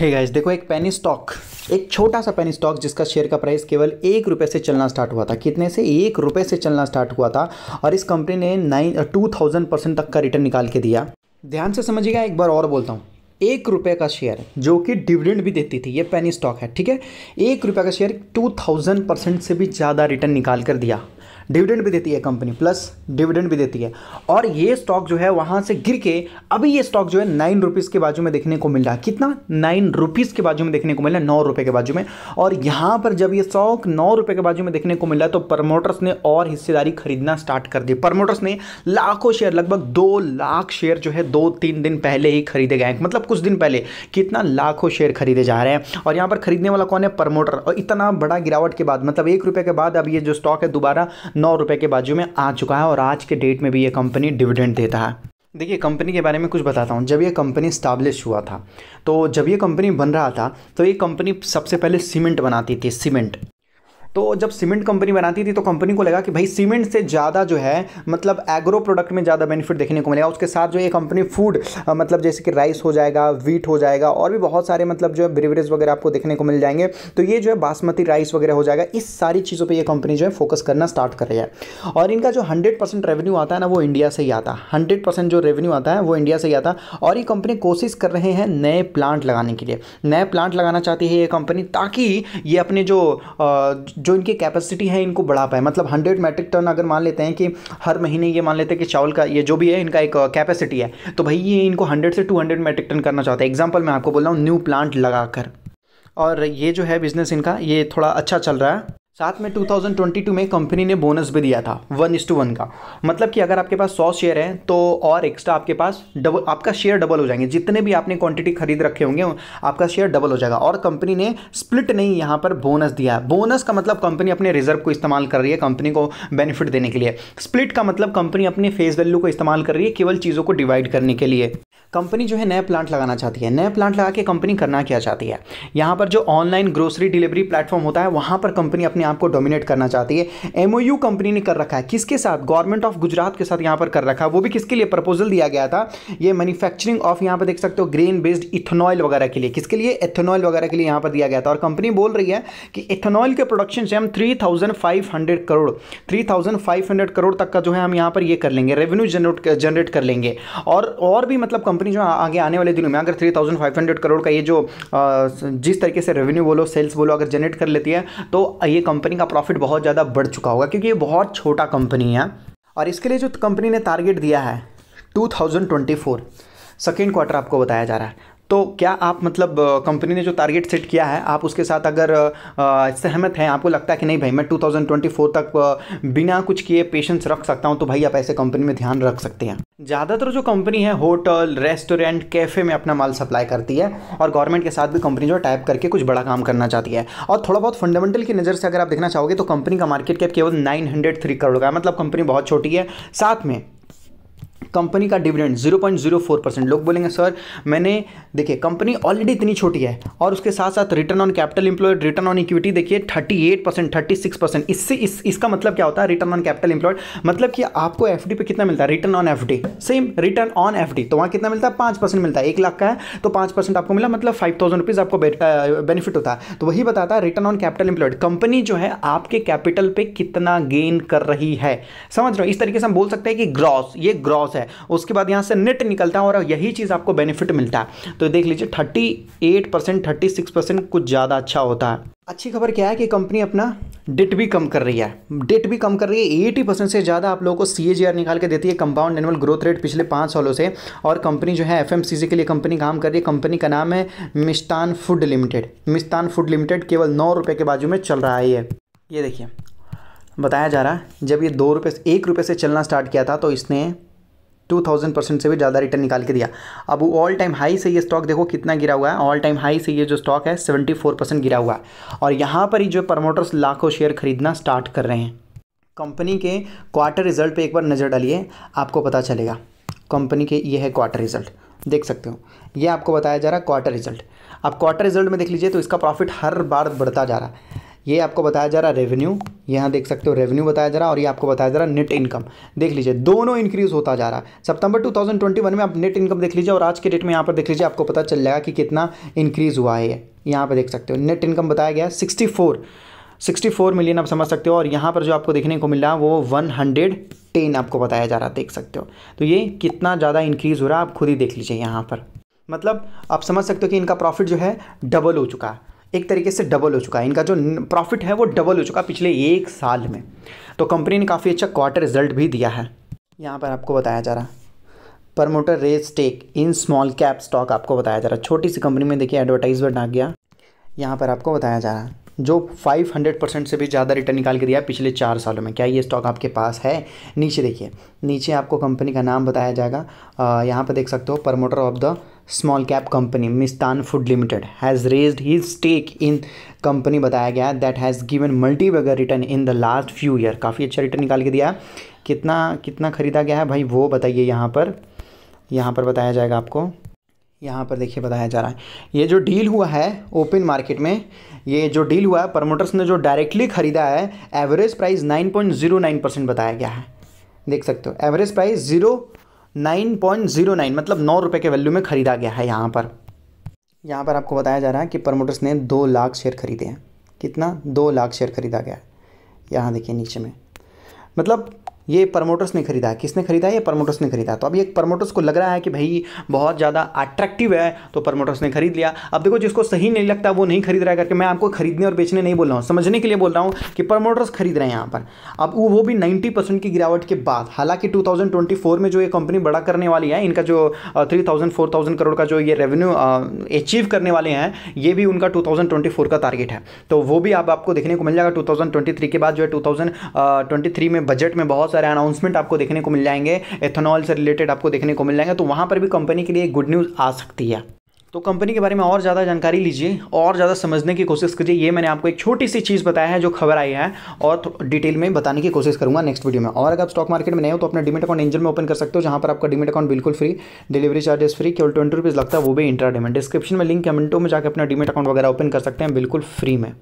hey guys देखो एक penny stock एक छोटा सा पेनी स्टॉक जिसका शेयर का प्राइस केवल एक रुपये से चलना स्टार्ट हुआ था कितने से एक रुपये से चलना स्टार्ट हुआ था और इस कंपनी ने नाइन टू थाउजेंड परसेंट तक का रिटर्न निकाल के दिया ध्यान से समझिएगा एक बार और बोलता हूँ एक रुपये का शेयर जो कि डिविडेंड भी देती थी ये पेनी स्टॉक है ठीक है एक रुपये का शेयर टू थाउजेंड परसेंट से भी ज़्यादा रिटर्न निकाल कर दिया डिविडेंड भी देती है कंपनी प्लस डिविडेंड भी देती है और ये स्टॉक जो है वहां से गिर के अभी ये स्टॉक जो है नाइन रुपीज़ के बाजू में देखने को मिल रहा है कितना नाइन रुपीज़ के बाजू में देखने को मिल रहा है नौ रुपए के बाजू में और यहां पर जब ये स्टॉक नौ रुपए के बाजू में देखने को मिल रहा है तो प्रमोटर्स ने और हिस्सेदारी खरीदना स्टार्ट कर दी प्रमोटर्स ने लाखों शेयर लगभग दो लाख शेयर जो है दो तीन दिन पहले ही खरीदे गए मतलब कुछ दिन पहले कितना लाखों शेयर खरीदे जा रहे हैं और यहां पर खरीदने वाला कौन है प्रमोटर और इतना बड़ा गिरावट के बाद मतलब एक रुपये के बाद अब ये जो स्टॉक है दोबारा नौ रुपये के बाजू में आ चुका है और आज के डेट में भी ये कंपनी डिविडेंड देता है देखिए कंपनी के बारे में कुछ बताता हूँ जब ये कंपनी स्टाब्लिश हुआ था तो जब ये कंपनी बन रहा था तो ये कंपनी सबसे पहले सीमेंट बनाती थी सीमेंट तो जब सीमेंट कंपनी बनाती थी तो कंपनी को लगा कि भाई सीमेंट से ज़्यादा जो है मतलब एग्रो प्रोडक्ट में ज़्यादा बेनिफिट देखने को मिलेगा उसके साथ जो ये कंपनी फूड मतलब जैसे कि राइस हो जाएगा वीट हो जाएगा और भी बहुत सारे मतलब जो है ब्रिवरेज वगैरह आपको देखने को मिल जाएंगे तो ये जो है बासमती राइस वगैरह हो जाएगा इस सारी चीज़ों पर ये कंपनी जो है फोकस करना स्टार्ट कर रही है और इनका जो हंड्रेड रेवेन्यू आता है ना वो इंडिया से ही आता है हंड्रेड जो रेवेन्यू आता है वो इंडिया से ही आता और ये कंपनी कोशिश कर रहे हैं नए प्लांट लगाने के लिए नए प्लांट लगाना चाहती है ये कंपनी ताकि ये अपने जो जो इनकी कैपेसिटी है इनको बढ़ा पाए मतलब हंड्रेड मेट्रिक टन अगर मान लेते हैं कि हर महीने ये मान लेते हैं कि चावल का ये जो भी है इनका एक कैपेसिटी uh, है तो भाई ये इनको हंड्रेड से टू हंड्रेड मेट्रिक टन करना चाहते हैं एग्जाम्पल मैं आपको बोल रहा हूँ न्यू प्लांट लगाकर और ये जो है बिज़नेस इनका ये थोड़ा अच्छा चल रहा है साथ में 2022 में कंपनी ने बोनस भी दिया था वन इस टू वन का मतलब कि अगर आपके पास 100 शेयर हैं तो और एक्स्ट्रा आपके पास डबल आपका शेयर डबल हो जाएंगे जितने भी आपने क्वांटिटी खरीद रखे होंगे आपका शेयर डबल हो जाएगा और कंपनी ने स्प्लिट नहीं यहाँ पर बोनस दिया है बोनस का मतलब कंपनी अपने रिजर्व को इस्तेमाल कर रही है कंपनी को बेनिफिट देने के लिए स्प्लिट का मतलब कंपनी अपने फेस वैल्यू को इस्तेमाल कर रही है केवल चीज़ों को डिवाइड करने के लिए कंपनी जो है नया प्लांट लगाना चाहती है नया प्लांट लगा के कंपनी करना क्या चाहती है यहाँ पर जो ऑनलाइन ग्रोसरी डिलीवरी प्लेटफॉर्म होता है वहाँ पर कंपनी अपने यहाँ को डोमिनेट करना चाहती है एमओयू कंपनी ने कर रखा है किसके साथ गवर्नमेंट ऑफ गुजरात के साथ यहाँ पर कर रखा है वो भी किसके लिए प्रपोजल दिया गया था ये मैन्युफैक्चरिंग ऑफ यहाँ पर देख सकते हो ग्रेन बेस्ड इथेनॉल वगैरह के लिए किसके लिए इथेनॉल वगैरह के लिए यहाँ पर दिया गया था और कंपनी बोल रही है कि इथेनॉल के प्रोडक्शन से हम थ्री करोड़ थ्री करोड़ तक का जो है हम यहाँ पर ये कर लेंगे रेवेन्यू जनरेट जनरेट कर लेंगे और और भी मतलब कंपनी जो आगे आने वाले दिनों में अगर 3500 करोड़ का ये जो जिस तरीके से रेवेन्यू बोलो सेल्स बोलो अगर जनरेट कर लेती है तो ये कंपनी का प्रॉफिट बहुत ज़्यादा बढ़ चुका होगा क्योंकि ये बहुत छोटा कंपनी है और इसके लिए जो कंपनी ने टारगेट दिया है 2024 सेकेंड क्वार्टर आपको बताया जा रहा है तो क्या आप मतलब कंपनी ने जो टारगेट सेट किया है आप उसके साथ अगर सहमत हैं आपको लगता है कि नहीं भाई मैं 2024 तक बिना कुछ किए पेशेंस रख सकता हूं तो भाई आप ऐसे कंपनी में ध्यान रख सकते हैं ज़्यादातर जो कंपनी है होटल रेस्टोरेंट कैफ़े में अपना माल सप्लाई करती है और गवर्नमेंट के साथ भी कंपनी जो है टाइप करके कुछ बड़ा काम करना चाहती है और थोड़ा बहुत फंडामेंटल की नज़र से अगर आप देखना चाहोगे तो कंपनी का मार्केट कैप केवल नाइन हंड्रेड थ्री करोड़ का है मतलब कंपनी बहुत छोटी है साथ में कंपनी का डिविडेंड 0.04 परसेंट लोग बोलेंगे सर मैंने देखिए कंपनी ऑलरेडी इतनी छोटी है और उसके साथ साथ return on capital employed return on equity देखिए thirty eight percent thirty six percent इससे इस, इसका मतलब क्या होता है रिटर्न ऑन कैपिटल इंप्लॉयड मतलब कि आपको एफ पे कितना मिलता है return on F same return on F तो वहाँ कितना मिलता है पाँच परसेंट मिलता है एक लाख का है तो पाँच परसेंट आपको मिला मतलब फाइव थाउजेंड रुपीज़ आपको बेनिफिट होता है तो वही बताता है return on capital employed company जो है आपके कैपिटल पे कितना गेन कर रही है समझ रहे हो इस तरीके से हम बोल सकते हैं कि ग्रॉस ये ग्रॉस है है उसके बाद यहाँ से नेट निकलता है और यही चीज़ आपको बेनिफिट मिलता है तो देख लीजिए thirty eight percent thirty six percent कुछ ज़्यादा अच्छा होता है अच्छी खबर क्या है कि कंपनी अपना डेट भी कम कर रही है डेट भी कम कर रही है एटी परसेंट से ज़्यादा आप लोगों को सी निकाल के देती है कंपाउंड एनुअल ग्रोथ रेट पिछले पाँच सालों से और कंपनी जो है एफ के लिए कंपनी काम कर रही है कंपनी का नाम है Mishtann food limited Mishtann food limited केवल नौ रुपये के बाजू में चल रहा है ये ये देखिए बताया जा रहा है जब ये दो रुपये एक रुपये से चलना स्टार्ट किया था तो इसने टू थाउजेंड परसेंट से भी ज़्यादा रिटर्न निकाल के दिया अब ऑल टाइम हाई से ये स्टॉक देखो कितना गिरा हुआ है ऑल टाइम हाई से ये जो स्टॉक है सेवेंटी फोर परसेंट गिरा हुआ है और यहाँ पर ही जो प्रमोटर्स लाखों शेयर खरीदना स्टार्ट कर रहे हैं कंपनी के क्वार्टर रिजल्ट पे एक बार नज़र डालिए आपको पता चलेगा कंपनी के ये है क्वार्टर रिजल्ट देख सकते हो ये आपको बताया जा रहा है क्वार्टर रिजल्ट आप क्वार्टर रिजल्ट में देख लीजिए तो इसका प्रॉफिट हर बार बढ़ता जा रहा है ये आपको बताया जा रहा है रेवेन्यू यहाँ देख सकते हो रेवेन्यू बताया जा रहा और ये आपको बताया जा रहा नेट इनकम देख लीजिए दोनों इंक्रीज़ होता जा रहा है सितंबर 2021 में आप नेट इनकम देख लीजिए और आज के डेट में यहाँ पर देख लीजिए आपको पता चल जाएगा कि कितना इंक्रीज़ हुआ है यहाँ पर देख सकते हो नेट इनकम बताया गया sixty four sixty four million आप समझ सकते हो और यहाँ पर जो आपको देखने को मिल रहा है वो वन हंड्रेड टेन आपको बताया जा रहा है देख सकते हो तो ये कितना ज़्यादा इंक्रीज़ हो रहा है आप खुद ही देख लीजिए यहाँ पर मतलब आप समझ सकते हो कि इनका प्रॉफिट जो है डबल हो चुका है एक तरीके से डबल हो चुका है इनका जो प्रॉफिट है वो डबल हो चुका है पिछले एक साल में तो कंपनी ने काफ़ी अच्छा क्वार्टर रिजल्ट भी दिया है यहाँ पर आपको बताया जा रहा है promoter raise stake in small cap stock आपको बताया जा रहा है छोटी सी कंपनी में देखिए एडवर्टाइजमेंट आ गया यहाँ पर आपको बताया जा रहा है जो 500 परसेंट से भी ज़्यादा रिटर्न निकाल के दिया पिछले चार सालों में क्या ये स्टॉक आपके पास है नीचे देखिए नीचे आपको कंपनी का नाम बताया जाएगा यहाँ पर देख सकते हो promoter of the small cap company Mishtann food limited has raise his stake in company बताया गया that has given multibagger return in the last few year काफ़ी अच्छा रिटर्न निकाल के दिया कितना कितना ख़रीदा गया है भाई वो बताइए यहाँ पर यहाँ पर बताया जाएगा आपको यहाँ पर देखिए बताया जा रहा है ये जो डील हुआ है ओपन मार्केट में ये जो डील हुआ है प्रमोटर्स ने जो डायरेक्टली ख़रीदा है एवरेज प्राइस 9.09 परसेंट बताया गया है देख सकते हो एवरेज प्राइस जीरो 9.09 मतलब नौ रुपये के वैल्यू में ख़रीदा गया है यहाँ पर यहाँ पर आपको बताया जा रहा है कि प्रमोटर्स ने दो लाख शेयर खरीदे हैं कितना दो लाख शेयर खरीदा गया है यहाँ देखिए नीचे में मतलब ये प्रमोटर्स ने खरीदा है किसने खरीदा है ये प्रमोटर्स ने खरीदा तो अब ये प्रमोटर्स को लग रहा है कि भाई बहुत ज़्यादा अट्रैक्टिव है तो प्रमोटर्स ने खरीद लिया अब देखो जिसको सही नहीं लगता वो नहीं खरीद रहा है करके मैं आपको खरीदने और बेचने नहीं बोल रहा हूँ समझने के लिए बोल रहा हूँ कि प्रमोटर्स खरीद रहे हैं यहाँ पर अब वो भी नाइन्टी की गिरावट के बाद हालांकि टू में जो ये कंपनी बड़ा करने वाली है इनका जो थ्री थाउजेंड करोड़ का जो ये रेवेन्यू अचीव करने वाले हैं ये भी उनका टू का टारगेट है तो वो भी आपको देखने को मिल जाएगा टू के बाद जो है टू में बजट में बहुत सारे सारे अनाउंसमेंट आपको देखने को मिल जाएंगे एथेनॉल से रिलेटेड आपको देखने को मिल जाएंगे तो वहाँ पर भी कंपनी के लिए गुड न्यूज़ आ सकती है तो कंपनी के बारे में और ज़्यादा जानकारी लीजिए और ज़्यादा समझने की कोशिश कीजिए ये मैंने आपको एक छोटी सी चीज़ बताया है जो खबर आई है और डिटेल में बताने की कोशिश करूँगा नेक्स्ट वीडियो में और अगर आप स्टॉक मार्केट में नए हो तो अपना डिमिट अकाउंट एंजल में ओपन कर सकते हो जहाँ पर आपका डिमिट अकाउंट बिल्कुल फ्री डिलीवरी चार्जेस फ्री केवल ट्वेंटी रुपीज़ लगता है वो भी इंट्रा डिमेंट डिस्क्रिप्शन में लिंक कमेंटों में जाकर अपना डिमिट अकाउंट वगैरह ओपन कर सकते हैं बिल्कुल फ्री में